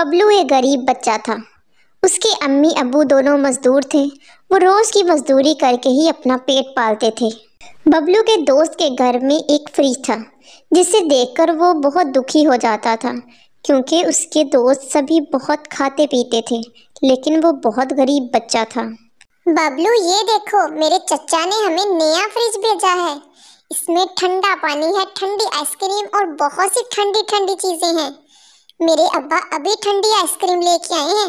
बबलू एक गरीब बच्चा था उसके अम्मी अबू दोनों मज़दूर थे वो रोज़ की मज़दूरी करके ही अपना पेट पालते थे बबलू के दोस्त के घर में एक फ्रिज था जिसे देखकर वो बहुत दुखी हो जाता था क्योंकि उसके दोस्त सभी बहुत खाते पीते थे लेकिन वो बहुत गरीब बच्चा था बबलू ये देखो मेरे चचा ने हमें नया फ्रिज भेजा है इसमें ठंडा पानी है ठंडी आइसक्रीम और बहुत सी ठंडी ठंडी चीज़ें हैं मेरे अब्बा अभी ठंडी आइसक्रीम लेके आए हैं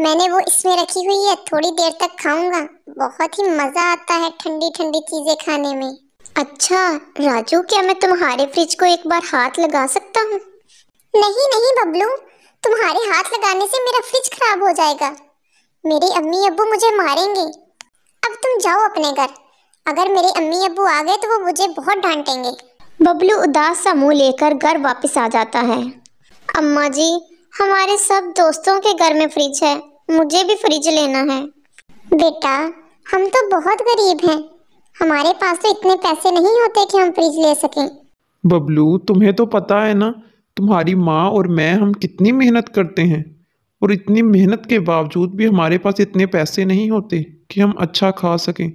मैंने वो इसमें रखी हुई है थोड़ी देर तक खाऊंगा बहुत ही मज़ा आता है ठंडी ठंडी चीज़ें खाने में अच्छा राजू क्या मैं तुम्हारे फ्रिज को एक बार हाथ लगा सकता हूँ नहीं नहीं बबलू तुम्हारे हाथ लगाने से मेरा फ्रिज खराब हो जाएगा मेरी अम्मी अबू मुझे मारेंगे अब तुम जाओ अपने घर अगर मेरे अम्मी अबू आ गए तो वो मुझे बहुत डांटेंगे बबलू उदास सा मुंह लेकर घर वापस आ जाता है अम्मा जी हमारे सब दोस्तों के घर में फ्रिज है मुझे भी फ्रिज लेना है बेटा हम तो बहुत गरीब हैं हमारे पास तो इतने पैसे नहीं होते कि हम फ्रिज ले सकें बबलू तुम्हें तो पता है ना तुम्हारी माँ और मैं हम कितनी मेहनत करते हैं और इतनी मेहनत के बावजूद भी हमारे पास इतने पैसे नहीं होते कि हम अच्छा खा सकें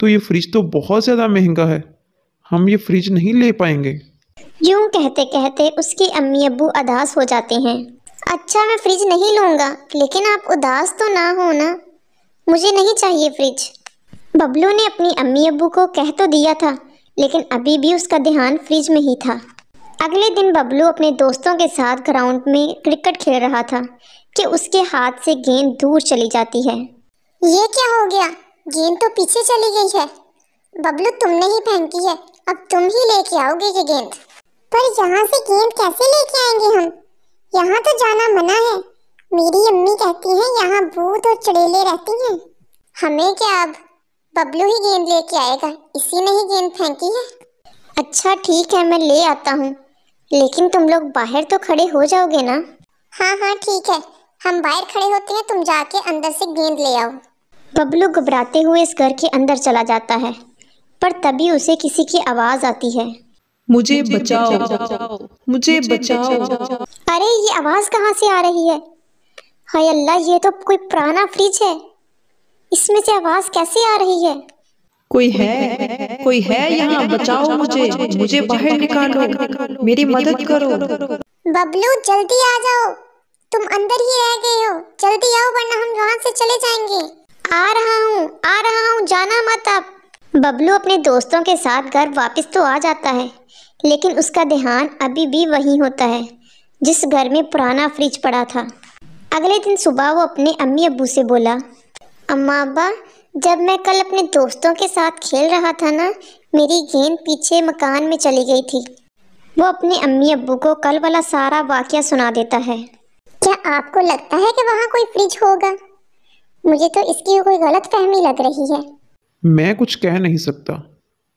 तो ये फ्रिज तो बहुत ज़्यादा महंगा है हम ये फ्रिज नहीं ले पाएंगे यूं कहते कहते उसकी अम्मी अबू अदास हो जाते हैं अच्छा मैं फ्रिज नहीं लूँगा लेकिन आप उदास तो ना हो ना मुझे नहीं चाहिए फ्रिज बबलू ने अपनी अम्मी अबू को कह तो दिया था लेकिन अभी भी उसका ध्यान फ्रिज में ही था अगले दिन बबलू अपने दोस्तों के साथ ग्राउंड में क्रिकेट खेल रहा था कि उसके हाथ से गेंद दूर चली जाती है ये क्या हो गया गेंद तो पीछे चली गई है बबलू तुमने ही फेंकी है अब तुम ही लेके आओगे ये गेंद पर यहाँ से गेंद कैसे लेके आएंगे हम यहाँ तो जाना मना है मेरी अम्मी कहती हैं यहाँ भूत और चुड़ैले रहती हैं हमें क्या अब बबलू ही गेंद लेके आएगा इसी ने ही गेंद फेंकी है अच्छा ठीक है मैं ले आता हूँ लेकिन तुम लोग बाहर तो खड़े हो जाओगे ना हाँ हाँ ठीक है हम बाहर खड़े होते हैं तुम जाके अंदर से गेंद ले आओ बबलू घबराते हुए इस घर के अंदर चला जाता है पर तभी उसे किसी की आवाज़ आती है मुझे बचाओ मुझे बचाओ अरे ये आवाज कहाँ से आ रही है हाय अल्लाह ये तो कोई पुराना फ्रिज है इसमें से आवाज कैसे आ रही है कोई है कोई है यहाँ बचाओ मुझे मुझे बाहर निकालो मेरी मदद करो बबलू जल्दी आ जाओ तुम अंदर ही रह गए हो जल्दी आओ वरना हम वहाँ से चले जाएंगे आ रहा हूँ आ रहा हूँ जाना मत अब बबलू अपने दोस्तों के साथ घर वापस तो आ जाता है लेकिन उसका ध्यान अभी भी वहीं होता है जिस घर में पुराना फ्रिज पड़ा था अगले दिन सुबह वो अपने अम्मी अबू से बोला अम्मा अबा जब मैं कल अपने दोस्तों के साथ खेल रहा था ना मेरी गेंद पीछे मकान में चली गई थी वो अपने अम्मी अबू को कल वाला सारा वाक्य सुना देता है क्या आपको लगता है कि वहाँ कोई फ्रिज होगा मुझे तो इसकी कोई गलत फहमी लग रही है मैं कुछ कह नहीं सकता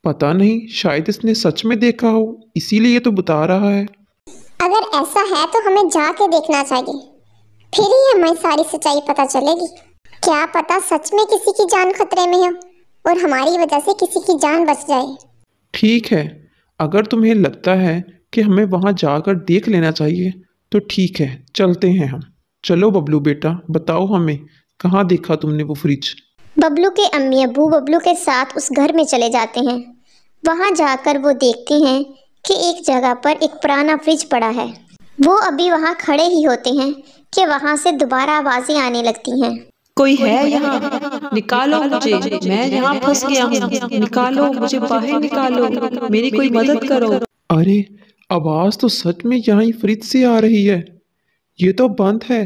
पता नहीं शायद इसने सच में देखा हो इसीलिए ये तो बता रहा है अगर ऐसा है तो हमें जाके देखना चाहिए फिर ही हमें सारी सच्चाई पता चलेगी क्या पता सच में किसी की जान खतरे में हो और हमारी वजह से किसी की जान बच जाए ठीक है अगर तुम्हें लगता है कि हमें वहाँ जाकर देख लेना चाहिए तो ठीक है चलते हैं हम चलो बबलू बेटा बताओ हमें कहाँ देखा तुमने वो फ्रिज बबलू के अम्मी अबू बबलू के साथ उस घर में चले जाते हैं वहाँ जाकर वो देखते हैं कि एक जगह पर एक पुराना फ्रिज पड़ा है वो अभी वहाँ खड़े ही होते हैं कि वहाँ से दोबारा आवाज़ें आने लगती हैं कोई है यहाँ निकालो मुझे मैं यहाँ फंस गया हूँ निकालो मुझे बाहर निकालो मेरी कोई मदद करो अरे आवाज़ तो सच में यहाँ फ्रिज से आ रही है ये तो बंद है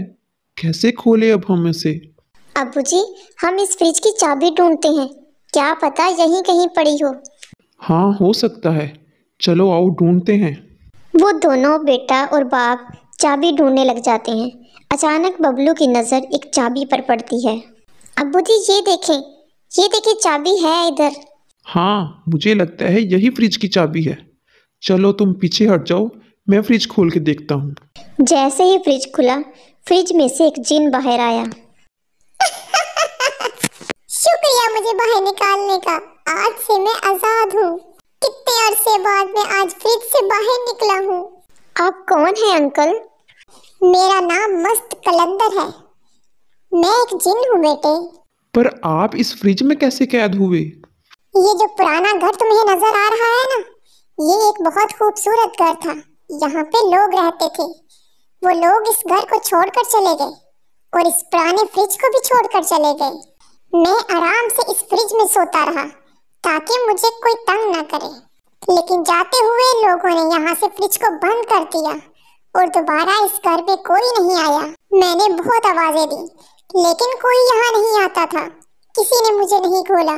कैसे खोले अब हम इसे अबू जी हम इस फ्रिज की चाबी ढूंढते हैं क्या पता यहीं कहीं पड़ी हो हाँ हो सकता है चलो आओ ढूंढते हैं वो दोनों बेटा और बाप चाबी ढूंढने लग जाते हैं अचानक बबलू की नज़र एक चाबी पर पड़ती है अबू जी ये देखें ये देखें चाबी है इधर हाँ मुझे लगता है यही फ्रिज की चाबी है चलो तुम पीछे हट जाओ मैं फ्रिज खोल के देखता हूँ जैसे ही फ्रिज खुला फ्रिज में से एक जिन बाहर आया मुझे बाहर निकालने का आज से मैं आजाद हूँ कितने अरसे बाद मैं आज फ्रिज से बाहर निकला हूँ आप कौन हैं अंकल मेरा नाम मस्त कलंदर है मैं एक जिन हूँ बेटे पर आप इस फ्रिज में कैसे कैद हुए ये जो पुराना घर तुम्हें नजर आ रहा है ना ये एक बहुत खूबसूरत घर था यहाँ पे लोग रहते थे वो लोग इस घर को छोड़कर चले गए और इस पुराने फ्रिज को भी छोड़कर चले गए मैं आराम से इस फ्रिज में सोता रहा ताकि मुझे कोई तंग न करे लेकिन जाते हुए लोगों ने यहाँ से फ्रिज को बंद कर दिया और दोबारा इस घर में कोई नहीं आया मैंने बहुत आवाज़ें दी लेकिन कोई यहाँ नहीं आता था किसी ने मुझे नहीं खोला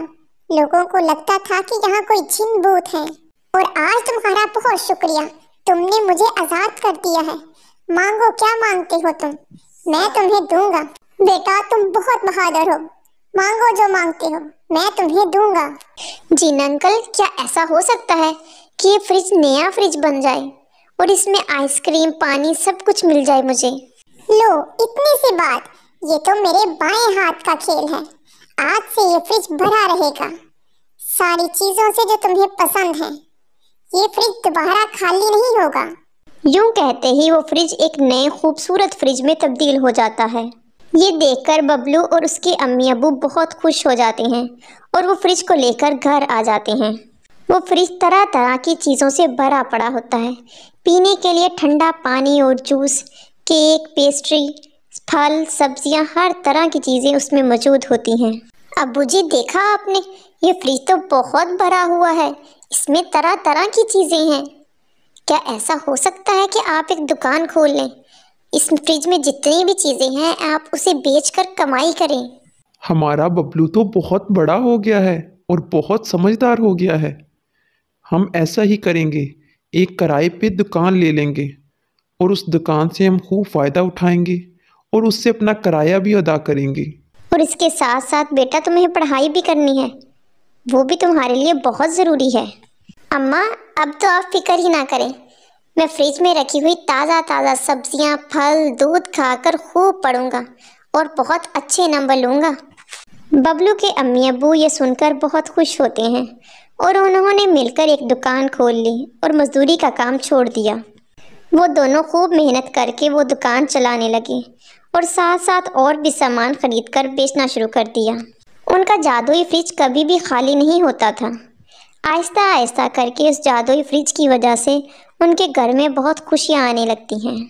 लोगों को लगता था कि यहाँ कोई जिन भूत है और आज तुम्हारा बहुत शुक्रिया तुमने मुझे आज़ाद कर दिया है मांगो क्या मांगते हो तुम मैं तुम्हें दूंगा बेटा तुम बहुत बहादुर हो मांगो जो मांगते हो मैं तुम्हें दूंगा जी अंकल क्या ऐसा हो सकता है कि ये फ्रिज नया फ्रिज बन जाए और इसमें आइसक्रीम पानी सब कुछ मिल जाए मुझे लो इतनी सी बात ये तो मेरे बाएं हाथ का खेल है आज से ये फ्रिज भरा रहेगा सारी चीजों से जो तुम्हें पसंद है ये फ्रिज दोबारा खाली नहीं होगा यूं कहते ही वो फ्रिज एक नए खूबसूरत फ्रिज में तब्दील हो जाता है ये देखकर बबलू और उसके अम्मी अबू बहुत खुश हो जाते हैं और वो फ्रिज को लेकर घर आ जाते हैं वो फ्रिज तरह तरह की चीज़ों से भरा पड़ा होता है पीने के लिए ठंडा पानी और जूस केक पेस्ट्री फल सब्जियां हर तरह की चीज़ें उसमें मौजूद होती हैं अबू जी देखा आपने ये फ्रिज तो बहुत भरा हुआ है इसमें तरह तरह की चीज़ें हैं क्या ऐसा हो सकता है कि आप एक दुकान खोल लें इस फ्रिज में जितनी भी चीज़ें हैं आप उसे बेचकर कमाई करें हमारा बबलू तो बहुत बड़ा हो गया है और बहुत समझदार हो गया है हम ऐसा ही करेंगे एक किराए पे दुकान ले लेंगे और उस दुकान से हम खूब फ़ायदा उठाएंगे और उससे अपना किराया भी अदा करेंगे और इसके साथ साथ बेटा तुम्हें पढ़ाई भी करनी है वो भी तुम्हारे लिए बहुत ज़रूरी है अम्मा अब तो आप फिक्र ही ना करें मैं फ्रिज में रखी हुई ताज़ा ताज़ा सब्जियां, फल दूध खाकर खूब पढ़ूंगा और बहुत अच्छे नंबर लूँगा बबलू के अम्मी अबू ये सुनकर बहुत खुश होते हैं और उन्होंने मिलकर एक दुकान खोल ली और मज़दूरी का काम छोड़ दिया वो दोनों खूब मेहनत करके वो दुकान चलाने लगे और साथ साथ और भी सामान खरीद कर बेचना शुरू कर दिया उनका जादुई फ्रिज कभी भी खाली नहीं होता था आहिस्ता आहिस्ता करके उस जादुई फ्रिज की वजह से उनके घर में बहुत खुशियाँ आने लगती हैं